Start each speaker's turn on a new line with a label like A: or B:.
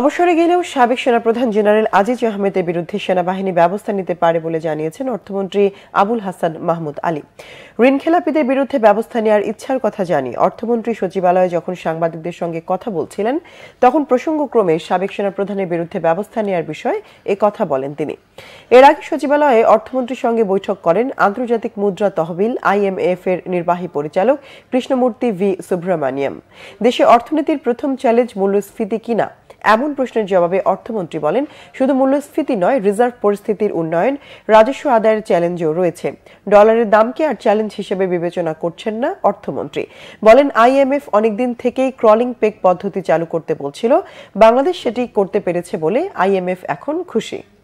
A: অবসরে গেলেও সাবেক সেনাপ্রধান জেনারেল আজিজ আহমেদের বিরুদ্ধে সেনাবাহিনী ব্যবস্থা নিতে পারে বলে জানিয়েছেন অর্থমন্ত্রী আবুল হাসান মাহমুদ আলী ঋণখেলাপিদের বিরুদ্ধে ব্যবস্থা নেওয়ার ইচ্ছার কথা জানি অর্থমন্ত্রী সচিবালয়ে যখন সাংবাদিকদের সঙ্গে কথা বলছিলেন তখন প্রসঙ্গক্রমে সাবেক সেনাপ্রধানের বিরুদ্ধে ব্যবস্থা নেওয়ার বিষয়ে এ কথা বলেন তিনি এর আগে সচিবালয়ে অর্থমন্ত্রীর সঙ্গে বৈঠক করেন আন্তর্জাতিক মুদ্রা তহবিল আইএমএফ এর নির্বাহী পরিচালক কৃষ্ণমূর্তি ভি সুব্রমানিয়াম দেশে অর্থনীতির প্রথম চ্যালেঞ্জ মূল্যস্ফীতি কিনা এমন প্রশ্নের জবাবে অর্থমন্ত্রী বলেন শুধু মূল্যস্ফীতি নয় রিজার্ভ পরিস্থিতির উন্নয়ন রাজস্ব আদায়ের চ্যালেঞ্জও রয়েছে ডলারের দামকে আর চ্যালেঞ্জ হিসেবে বিবেচনা করছেন না অর্থমন্ত্রী বলেন আইএমএফ অনেকদিন থেকেই ক্রলিং পেক পদ্ধতি চালু করতে বলছিল বাংলাদেশ সেটি করতে পেরেছে বলে আইএমএফ এখন খুশি